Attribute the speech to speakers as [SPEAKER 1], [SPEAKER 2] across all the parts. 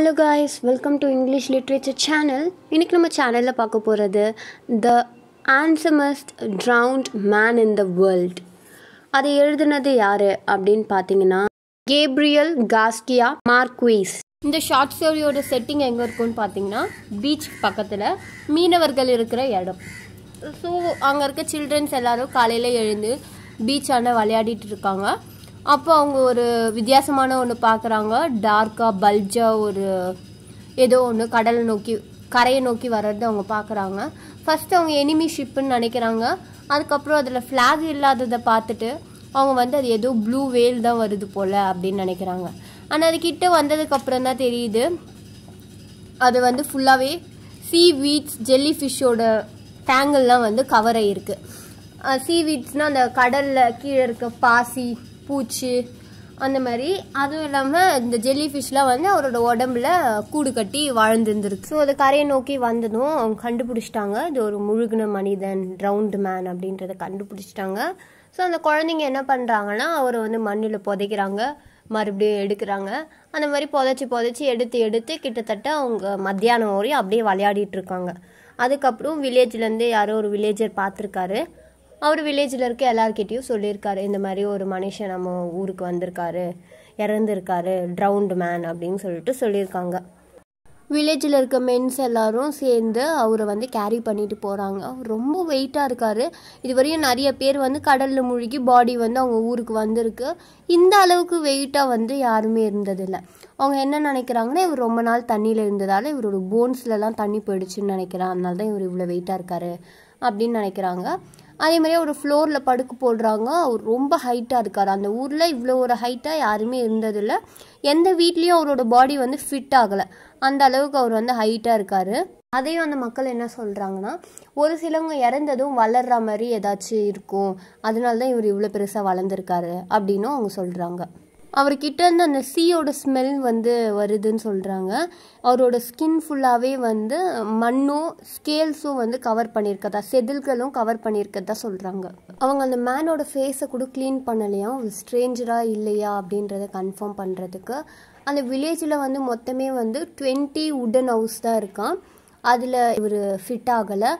[SPEAKER 1] hello guys welcome to English literature channel இன்றைக்கி நம்ம சேனலில் பார்க்க போகிறது the handsomest drowned man in the world அதை எழுதுனது யார் அப்படின்னு பார்த்தீங்கன்னா கேப்ரியல் காஸ்கியா மார்க்வீஸ் இந்த ஷார்ட் ஸ்டோரியோட செட்டிங் எங்கே இருக்கும்னு பார்த்தீங்கன்னா பீச் பக்கத்தில் மீனவர்கள் இருக்கிற இடம் ஸோ அங்கே இருக்க சில்ட்ரன்ஸ் எல்லோரும் காலையில் எழுந்து பீச் பீச்சான விளையாடிட்டு இருக்காங்க அப்போ அவங்க ஒரு வித்தியாசமான ஒன்று பார்க்குறாங்க டார்க்காக பல்ஜாக ஒரு ஏதோ ஒன்று கடலை நோக்கி கரையை நோக்கி வர்றது அவங்க பார்க்குறாங்க ஃபஸ்ட்டு அவங்க எனிமி ஷிப்புன்னு நினைக்கிறாங்க அதுக்கப்புறம் அதில் ஃப்ளாக் இல்லாததை பார்த்துட்டு அவங்க வந்து அது ஏதோ ப்ளூ வேல் தான் வருது போல் அப்படின்னு நினைக்கிறாங்க ஆனால் அது கிட்டே வந்ததுக்கப்புறம் தான் தெரியுது அது வந்து ஃபுல்லாகவே சீ வீட்ஸ் ஜெல்லி ஃபிஷ்ஷோட டேங்கெல்லாம் வந்து கவர் ஆகிருக்கு சீ வீட்ஸ்னால் அந்த கடலில் கீழே இருக்க பாசி பூச்சி அந்த மாதிரி அதுவும் இல்லாமல் இந்த ஜெல்லி ஃபிஷ்லாம் வந்து அவரோட உடம்புல கூடு கட்டி வாழ்ந்துருந்துருக்கு ஸோ அது கரையை நோக்கி வந்ததும் அவங்க கண்டுபிடிச்சிட்டாங்க இது ஒரு முழுகின மனிதன் ரவுண்டு மேன் அப்படின்றத கண்டுபிடிச்சிட்டாங்க ஸோ அந்த குழந்தைங்க என்ன பண்ணுறாங்கன்னா அவரை வந்து மண்ணில் புதைக்கிறாங்க மறுபடியும் எடுக்கிறாங்க அந்த மாதிரி புதைச்சி புதைச்சி எடுத்து எடுத்து கிட்டத்தட்ட அவங்க மத்தியானம் வரையும் அப்படியே விளையாடிட்டு இருக்காங்க அதுக்கப்புறம் வில்லேஜ்லேருந்து யாரோ ஒரு வில்லேஜர் பார்த்துருக்காரு அவர் வில்லேஜில் இருக்க எல்லார்கிட்டேயும் சொல்லியிருக்காரு இந்த மாதிரி ஒரு மனுஷன் நம்ம ஊருக்கு வந்திருக்காரு இறந்துருக்காரு ட்ரவுண்டு மேன் அப்படின்னு சொல்லிட்டு சொல்லியிருக்காங்க வில்லேஜில் இருக்க மென்ஸ் எல்லாரும் சேர்ந்து அவரை வந்து கேரி பண்ணிட்டு போகிறாங்க அவர் ரொம்ப வெயிட்டாக இருக்கார் இதுவரையும் நிறைய பேர் வந்து கடலில் முழுகி பாடி வந்து அவங்க ஊருக்கு வந்திருக்கு இந்த அளவுக்கு வெயிட்டாக வந்து யாருமே இருந்ததில்லை அவங்க என்ன நினைக்கிறாங்கன்னா இவர் ரொம்ப நாள் தண்ணியில் இருந்ததால் இவரோட போன்ஸ்லலாம் தண்ணி போயிடுச்சுன்னு நினைக்கிறான் அதனால தான் இவர் இவ்வளோ வெயிட்டாக இருக்கார் அப்படின்னு நினைக்கிறாங்க அதே மாதிரியே ஒரு ஃப்ளோரில் படுக்க போடுறாங்க அவர் ரொம்ப ஹைட்டாக இருக்கார் அந்த ஊரில் இவ்வளோ ஒரு ஹைட்டாக யாருமே இருந்ததில்லை எந்த வீட்லேயும் அவரோட பாடி வந்து ஃபிட் ஆகலை அந்த அளவுக்கு அவர் வந்து ஹைட்டாக இருக்கார் அதையும் அந்த மக்கள் என்ன சொல்கிறாங்கன்னா ஒரு சிலவங்க இறந்ததும் வளர்ற மாதிரி ஏதாச்சும் இருக்கும் அதனால தான் இவர் இவ்வளோ பெருசாக வளர்ந்துருக்காரு அப்படின்னும் அவங்க சொல்கிறாங்க அவர்கிட்ட இருந்து அந்த சீயோட ஸ்மெல் வந்து வருதுன்னு சொல்கிறாங்க அவரோட ஸ்கின் ஃபுல்லாகவே வந்து மண்ணும் ஸ்கேல்ஸும் வந்து கவர் பண்ணியிருக்கதா செதில்களும் கவர் பண்ணியிருக்கதா சொல்கிறாங்க அவங்க அந்த மேனோட ஃபேஸை கூட க்ளீன் பண்ணலையா ஒரு ஸ்ட்ரேஞ்சராக இல்லையா அப்படின்றத கன்ஃபார்ம் பண்ணுறதுக்கு அந்த வில்லேஜில் வந்து மொத்தமே வந்து டுவெண்ட்டி உடன் ஹவுஸ் தான் இருக்கான் அதில் இவர் ஃபிட் ஆகலை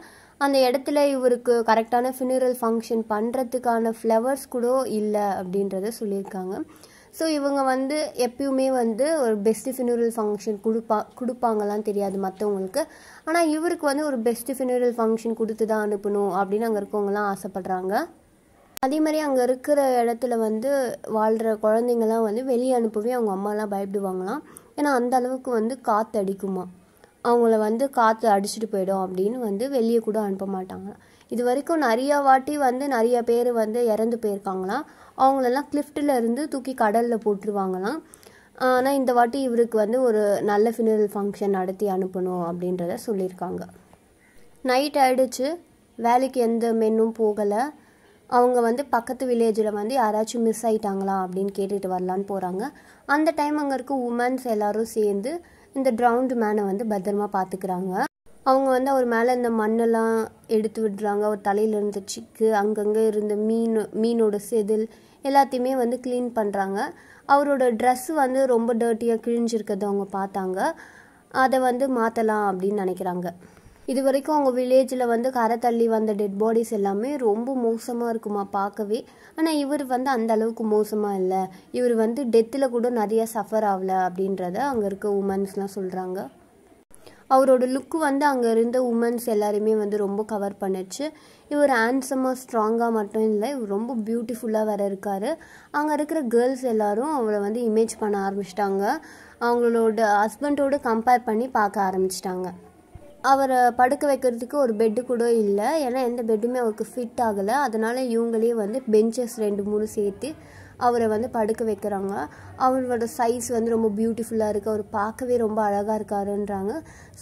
[SPEAKER 1] அந்த இடத்துல இவருக்கு கரெக்டான ஃபினரல் ஃபங்க்ஷன் பண்ணுறதுக்கான ஃப்ளவர்ஸ் கூட இல்லை அப்படின்றத சொல்லியிருக்காங்க ஸோ இவங்க வந்து எப்பயுமே வந்து ஒரு பெஸ்ட் ஃபினூரல் ஃபங்க்ஷன் கொடுப்பா கொடுப்பாங்களான்னு தெரியாது மற்றவங்களுக்கு ஆனால் இவருக்கு வந்து ஒரு பெஸ்ட் ஃபினூரல் ஃபங்க்ஷன் கொடுத்து தான் அனுப்பணும் அப்படின்னு அங்கே இருக்கவங்கலாம் ஆசைப்பட்றாங்க அதே மாதிரி அங்கே இருக்கிற இடத்துல வந்து வாழ்கிற குழந்தைங்கலாம் வந்து வெளியே அனுப்பவே அவங்க அம்மாலாம் பயப்படுவாங்களாம் ஏன்னா அந்த அளவுக்கு வந்து காற்று அடிக்குமா அவங்கள வந்து காற்று அடிச்சுட்டு போயிடும் அப்படின்னு வந்து வெளியே கூட அனுப்ப மாட்டாங்க இது வரைக்கும் நிறையா வாட்டி வந்து நிறைய பேர் வந்து இறந்து போயிருக்காங்களாம் அவங்களெல்லாம் கிளிஃப்டில் இருந்து தூக்கி கடலில் போட்டுருவாங்களாம் ஆனால் இந்த வாட்டி இவருக்கு வந்து ஒரு நல்ல ஃபினரல் ஃபங்க்ஷன் நடத்தி அனுப்பணும் அப்படின்றத சொல்லியிருக்காங்க நைட் ஆயிடுச்சு வேலைக்கு எந்த மென்னும் போகலை அவங்க வந்து பக்கத்து வில்லேஜில் வந்து யாராச்சும் மிஸ் ஆயிட்டாங்களா அப்படின்னு கேட்டுட்டு வரலான்னு போகிறாங்க அந்த டைம் அங்கே இருக்க உமன்ஸ் எல்லோரும் சேர்ந்து இந்த ட்ரவுண்ட் மேனை வந்து பத்திரமா பார்த்துக்கிறாங்க அவங்க வந்து அவர் மேலே இந்த மண்ணெல்லாம் எடுத்து விடுறாங்க அவர் தலையில் இருந்த சிக்கு அங்கங்கே இருந்த மீன் மீனோட செதில் எல்லாத்தையுமே வந்து க்ளீன் பண்ணுறாங்க அவரோட ட்ரெஸ் வந்து ரொம்ப டர்ட்டியாக கிழிஞ்சிருக்கிறத அவங்க பார்த்தாங்க அதை வந்து மாற்றலாம் அப்படின்னு நினைக்கிறாங்க இது வரைக்கும் அவங்க வில்லேஜில் வந்து கரை தள்ளி வந்த டெட் பாடிஸ் எல்லாமே ரொம்ப மோசமாக இருக்குமா பார்க்கவே ஆனால் இவர் வந்து அந்த அளவுக்கு மோசமாக இல்லை இவர் வந்து டெத்தில் கூட நிறையா சஃபர் ஆகலை அப்படின்றத அங்கே இருக்க உமன்ஸ்லாம் சொல்கிறாங்க அவரோட லுக்கு வந்து அங்கே இருந்த உமன்ஸ் எல்லாருமே வந்து ரொம்ப கவர் பண்ணிடுச்சு இவர் ஹேண்ட்ஸமாக ஸ்ட்ராங்காக மட்டும் இல்லை இவர் ரொம்ப பியூட்டிஃபுல்லாக வேற இருக்கார் அங்கே இருக்கிற கேர்ள்ஸ் எல்லாரும் அவரை வந்து இமேஜ் பண்ண ஆரம்பிச்சிட்டாங்க அவங்களோட ஹஸ்பண்டோடு கம்பேர் பண்ணி பார்க்க ஆரம்பிச்சிட்டாங்க அவரை படுக்க வைக்கிறதுக்கு ஒரு பெட்டு கூட இல்லை ஏன்னா எந்த பெட்டுமே அவருக்கு ஃபிட் ஆகலை அதனால் இவங்களே வந்து பெஞ்சஸ் ரெண்டு மூணு சேர்த்து அவரை வந்து படுக்க வைக்கிறாங்க அவரோட சைஸ் வந்து ரொம்ப பியூட்டிஃபுல்லாக இருக்குது அவர் பார்க்கவே ரொம்ப அழகாக இருக்காருன்றாங்க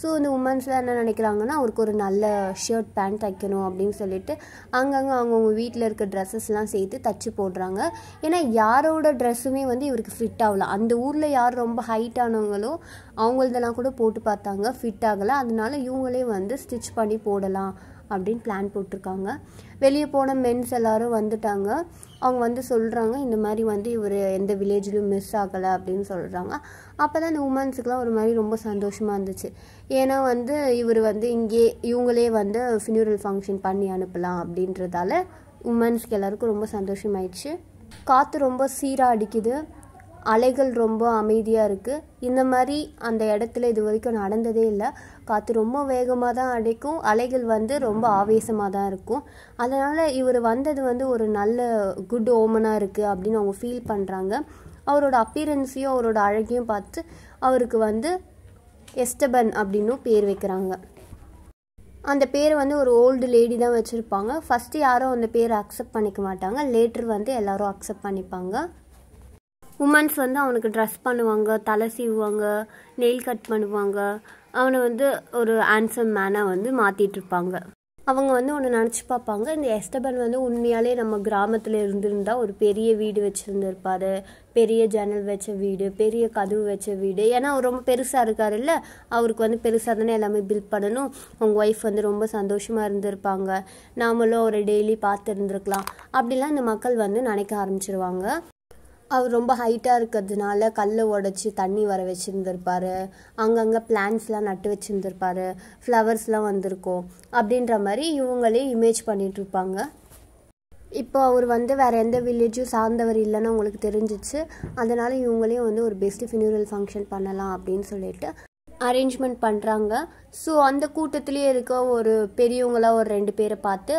[SPEAKER 1] ஸோ இந்த உமன்ஸ்லாம் என்ன நினைக்கிறாங்கன்னா அவருக்கு ஒரு நல்ல ஷர்ட் பேண்ட் தைக்கணும் அப்படின்னு சொல்லிட்டு அங்கங்கே அவங்கவுங்க வீட்டில் இருக்க ட்ரெஸ்ஸஸ்லாம் சேர்த்து தச்சு போடுறாங்க ஏன்னா யாரோட ட்ரெஸ்ஸுமே வந்து இவருக்கு ஃபிட் ஆகல அந்த ஊரில் யார் ரொம்ப ஹைட் ஆனவங்களோ அவங்களதெல்லாம் கூட போட்டு பார்த்தாங்க ஃபிட் ஆகலை அதனால இவங்களே வந்து ஸ்டிச் பண்ணி போடலாம் அப்படின்னு பிளான் போட்டிருக்காங்க வெளியே போன மென்ஸ் எல்லோரும் வந்துட்டாங்க அவங்க வந்து சொல்கிறாங்க இந்த மாதிரி வந்து இவர் எந்த வில்லேஜ்லையும் மிஸ் ஆகலை அப்படின்னு சொல்கிறாங்க அப்போ தான் இந்த உமன்ஸுக்கெலாம் ஒரு மாதிரி ரொம்ப சந்தோஷமாக இருந்துச்சு ஏன்னா வந்து இவர் வந்து இங்கே இவங்களே வந்து ஃபியூரல் ஃபங்க்ஷன் பண்ணி அனுப்பலாம் அப்படின்றதால உமன்ஸ்க்கு எல்லாருக்கும் ரொம்ப சந்தோஷமாயிடுச்சு காற்று ரொம்ப சீராக அடிக்குது அலைகள் ரொம்ப அமைதியாக இருக்குது இந்த மாதிரி அந்த இடத்துல இது வரைக்கும் நடந்ததே இல்லை காற்று ரொம்ப வேகமாக தான் அடிக்கும் அலைகள் வந்து ரொம்ப ஆவேசமாக தான் இருக்கும் அதனால் இவர் வந்தது வந்து ஒரு நல்ல குட் ஓமனாக இருக்குது அப்படின்னு அவங்க ஃபீல் பண்ணுறாங்க அவரோட அப்பியரன்ஸையும் அவரோட அழகையும் பார்த்து அவருக்கு வந்து எஸ்டபன் அப்படின்னும் பேர் வைக்கிறாங்க அந்த பேர் வந்து ஒரு ஓல்டு லேடி தான் வச்சுருப்பாங்க ஃபஸ்ட்டு யாரும் அந்த பேரை அக்செப்ட் பண்ணிக்க மாட்டாங்க லேட்டர் வந்து எல்லோரும் அக்செப்ட் பண்ணிப்பாங்க உமன்ஸ் வந்து அவனுக்கு ட்ரெஸ் பண்ணுவாங்க தலை சீவுவாங்க நெயில் கட் பண்ணுவாங்க அவனை வந்து ஒரு ஆன்சம் மேனாக வந்து மாற்றிட்டு இருப்பாங்க அவங்க வந்து ஒன்று நினச்சி பார்ப்பாங்க இந்த எஸ்டபன் வந்து உண்மையாலே நம்ம கிராமத்தில் இருந்திருந்தா ஒரு பெரிய வீடு வச்சுருந்துருப்பார் பெரிய ஜன்னல் வச்ச வீடு பெரிய கதவு வச்ச வீடு ஏன்னா அவர் ரொம்ப பெருசாக இருக்கார் இல்லை அவருக்கு வந்து பெருசாக தானே எல்லாமே பில்ட் பண்ணணும் அவங்க ஒய்ஃப் வந்து ரொம்ப சந்தோஷமாக இருந்திருப்பாங்க நாமளும் அவரை டெய்லி பார்த்துருந்துருக்கலாம் அப்படிலாம் இந்த மக்கள் வந்து நினைக்க ஆரம்பிச்சிருவாங்க அவர் ரொம்ப ஹைட்டாக இருக்கிறதுனால கல்லை உடச்சி தண்ணி வர வச்சுருந்துருப்பார் அங்கங்கே பிளான்ஸ்லாம் நட்டு வச்சுருந்துருப்பார் ஃப்ளவர்ஸ்லாம் வந்திருக்கும் அப்படின்ற மாதிரி இவங்களே இமேஜ் பண்ணிகிட்ருப்பாங்க இப்போ அவர் வந்து வேறு எந்த வில்லேஜும் சார்ந்தவர் இல்லைன்னு உங்களுக்கு தெரிஞ்சிச்சு அதனால் இவங்களையும் வந்து ஒரு பெஸ்ட் ஃபினூரல் ஃபங்க்ஷன் பண்ணலாம் அப்படின்னு சொல்லிட்டு அரேஞ்ச்மெண்ட் பண்ணுறாங்க ஸோ அந்த கூட்டத்துலேயே இருக்க ஒரு பெரியவங்களாக ஒரு ரெண்டு பேரை பார்த்து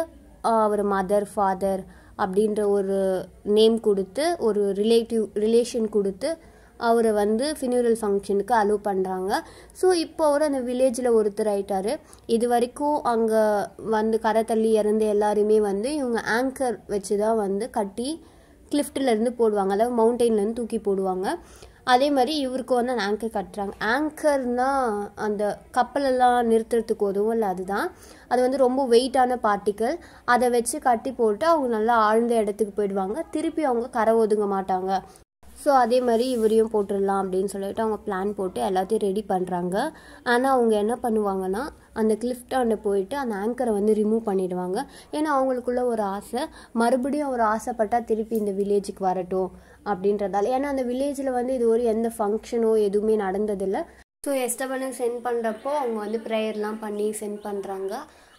[SPEAKER 1] அவர் மதர் ஃபாதர் அப்படின்ற ஒரு நேம் கொடுத்து ஒரு ரிலேட்டிவ் ரிலேஷன் கொடுத்து அவரை வந்து ஃபினூரல் ஃபங்க்ஷனுக்கு அலோவ் பண்ணுறாங்க ஸோ இப்போ அவர் அந்த வில்லேஜில் ஒருத்தர் ஆயிட்டார் இது வரைக்கும் அங்கே வந்து கரை தள்ளி இறந்து எல்லாருமே வந்து இவங்க ஆங்கர் வச்சு தான் வந்து கட்டி கிளிஃப்டிலேருந்து போடுவாங்க அதாவது மவுண்டெயின்லேருந்து தூக்கி போடுவாங்க அதே மாதிரி இவருக்கு வந்து அந்த ஆங்கர் கட்டுறாங்க ஆங்கர்னால் அந்த கப்பலெல்லாம் நிறுத்துறதுக்கு உதவும் இல்லை அதுதான் அது வந்து ரொம்ப வெயிட்டான பார்ட்டிக்கல் அதை வச்சு கட்டி போட்டு அவங்க நல்லா ஆழ்ந்த இடத்துக்கு போயிடுவாங்க திருப்பி அவங்க கரை ஒதுங்க மாட்டாங்க ஸோ அதே மாதிரி இவரையும் போட்டுடலாம் அப்படின்னு சொல்லிட்டு அவங்க பிளான் போட்டு எல்லாத்தையும் ரெடி பண்ணுறாங்க ஆனால் அவங்க என்ன பண்ணுவாங்கன்னா அந்த கிளிஃப்டாண்ட போயிட்டு அந்த ஆங்கரை வந்து ரிமூவ் பண்ணிடுவாங்க ஏன்னா அவங்களுக்குள்ள ஒரு ஆசை மறுபடியும் ஒரு ஆசைப்பட்டால் திருப்பி இந்த வில்லேஜுக்கு வரட்டும் அப்படின்றதால ஏன்னா அந்த வில்லேஜில் வந்து இது ஒரு எந்த ஃபங்க்ஷனோ எதுவுமே நடந்ததில்லை ஸோ எஸ்டபனுக்கு சென்ட் பண்ணுறப்போ அவங்க வந்து ப்ரேயர்லாம் பண்ணி சென்ட் பண்ணுறாங்க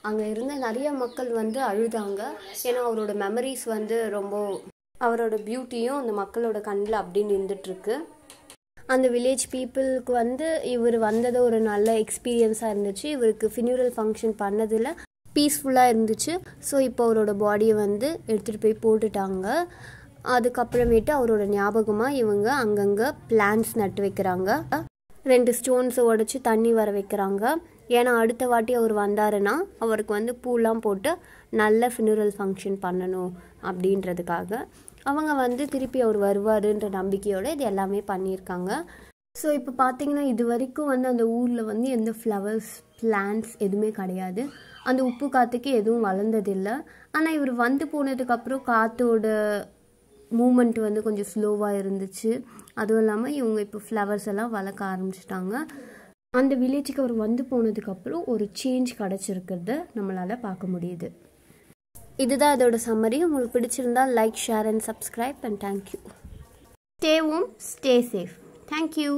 [SPEAKER 1] அங்கே இருந்த நிறைய மக்கள் வந்து அழுதாங்க ஏன்னா அவரோட மெமரிஸ் வந்து ரொம்ப அவரோட பியூட்டியும் அந்த மக்களோட கண்ணில் அப்படின்னு இருந்துட்டுருக்கு அந்த வில்லேஜ் பீப்புளுக்கு வந்து இவர் வந்தது ஒரு நல்ல எக்ஸ்பீரியன்ஸாக இருந்துச்சு இவருக்கு ஃபினியூரல் ஃபங்க்ஷன் பண்ணதில் பீஸ்ஃபுல்லாக இருந்துச்சு ஸோ இப்போ அவரோட பாடியை வந்து எடுத்துகிட்டு போய் போட்டுட்டாங்க அதுக்கப்புறமேட்டு அவரோட ஞாபகமாக இவங்க அங்கங்கே பிளான்ஸ் நட்டு வைக்கிறாங்க ரெண்டு ஸ்டோன்ஸை உடச்சி தண்ணி வர வைக்கிறாங்க ஏன்னா அடுத்த வாட்டி அவர் வந்தாருன்னா அவருக்கு வந்து பூலாம் போட்டு நல்ல ஃபினூரல் ஃபங்க்ஷன் பண்ணணும் அப்படின்றதுக்காக அவங்க வந்து திருப்பி அவர் வருவாருன்ற நம்பிக்கையோடு இது எல்லாமே பண்ணியிருக்காங்க ஸோ இப்போ பார்த்தீங்கன்னா இது வரைக்கும் வந்து அந்த ஊரில் வந்து எந்த ஃப்ளவர்ஸ் பிளான்ஸ் எதுவுமே கிடையாது அந்த உப்பு காற்றுக்கு எதுவும் வளர்ந்ததில்லை ஆனால் இவர் வந்து போனதுக்கப்புறம் காற்றோட மூமெண்ட் வந்து கொஞ்சம் ஸ்லோவாக இருந்துச்சு அதுவும் இல்லாமல் இவங்க இப்போ ஃப்ளவர்ஸ் எல்லாம் வளர்க்க ஆரம்பிச்சிட்டாங்க அந்த வில்லேஜுக்கு அவர் வந்து போனதுக்கப்புறம் ஒரு சேஞ்ச் கிடச்சிருக்கிறத நம்மளால் பார்க்க முடியுது இதுதான் இதோட சம்மரி உங்களுக்கு பிடிச்சிருந்தால் like share and subscribe and thank you ஓம் ஸ்டே சேஃப் தேங்க்யூ